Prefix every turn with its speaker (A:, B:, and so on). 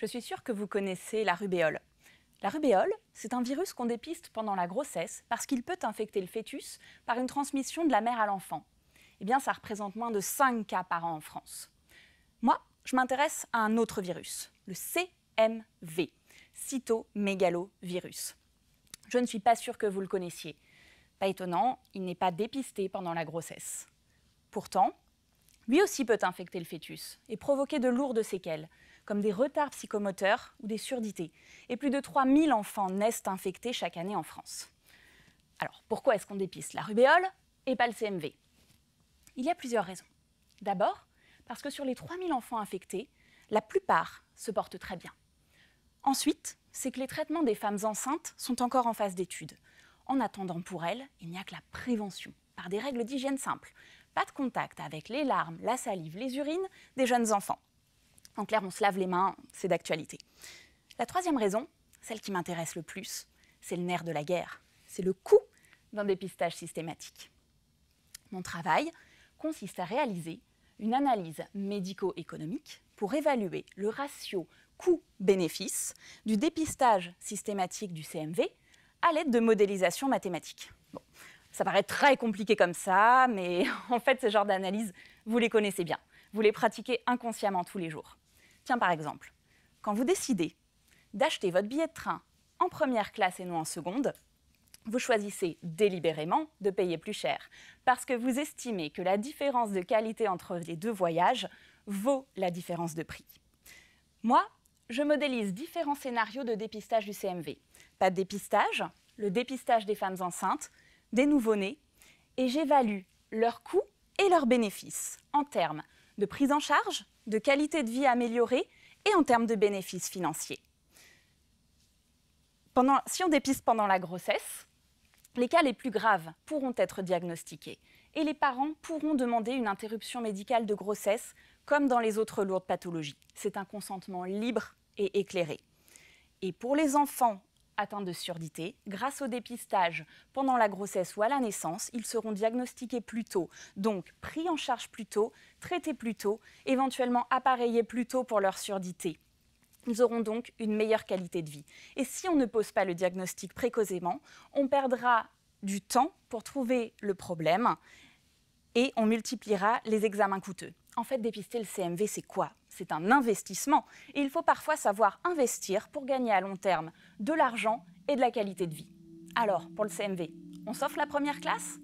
A: Je suis sûre que vous connaissez la rubéole. La rubéole, c'est un virus qu'on dépiste pendant la grossesse parce qu'il peut infecter le fœtus par une transmission de la mère à l'enfant. Eh bien, ça représente moins de 5 cas par an en France. Moi, je m'intéresse à un autre virus, le CMV, cytomégalovirus. Je ne suis pas sûre que vous le connaissiez. Pas étonnant, il n'est pas dépisté pendant la grossesse. Pourtant, lui aussi peut infecter le fœtus et provoquer de lourdes séquelles, comme des retards psychomoteurs ou des surdités. Et plus de 3000 enfants naissent infectés chaque année en France. Alors, pourquoi est-ce qu'on dépiste la rubéole et pas le CMV Il y a plusieurs raisons. D'abord, parce que sur les 3000 enfants infectés, la plupart se portent très bien. Ensuite, c'est que les traitements des femmes enceintes sont encore en phase d'étude. En attendant pour elles, il n'y a que la prévention, par des règles d'hygiène simples, de contact avec les larmes, la salive, les urines des jeunes enfants. En clair, on se lave les mains, c'est d'actualité. La troisième raison, celle qui m'intéresse le plus, c'est le nerf de la guerre, c'est le coût d'un dépistage systématique. Mon travail consiste à réaliser une analyse médico-économique pour évaluer le ratio coût-bénéfice du dépistage systématique du CMV à l'aide de modélisations mathématiques. Ça paraît très compliqué comme ça, mais en fait, ce genre d'analyse, vous les connaissez bien. Vous les pratiquez inconsciemment tous les jours. Tiens, par exemple, quand vous décidez d'acheter votre billet de train en première classe et non en seconde, vous choisissez délibérément de payer plus cher, parce que vous estimez que la différence de qualité entre les deux voyages vaut la différence de prix. Moi, je modélise différents scénarios de dépistage du CMV. Pas de dépistage, le dépistage des femmes enceintes, des nouveau-nés et j'évalue leurs coûts et leurs bénéfices en termes de prise en charge, de qualité de vie améliorée et en termes de bénéfices financiers. si on dépiste pendant la grossesse, les cas les plus graves pourront être diagnostiqués et les parents pourront demander une interruption médicale de grossesse comme dans les autres lourdes pathologies. C'est un consentement libre et éclairé. Et pour les enfants atteints de surdité. Grâce au dépistage pendant la grossesse ou à la naissance, ils seront diagnostiqués plus tôt, donc pris en charge plus tôt, traités plus tôt, éventuellement appareillés plus tôt pour leur surdité. Ils auront donc une meilleure qualité de vie. Et si on ne pose pas le diagnostic précocement, on perdra du temps pour trouver le problème et on multipliera les examens coûteux en fait, dépister le CMV, c'est quoi C'est un investissement. Et il faut parfois savoir investir pour gagner à long terme de l'argent et de la qualité de vie. Alors, pour le CMV, on s'offre la première classe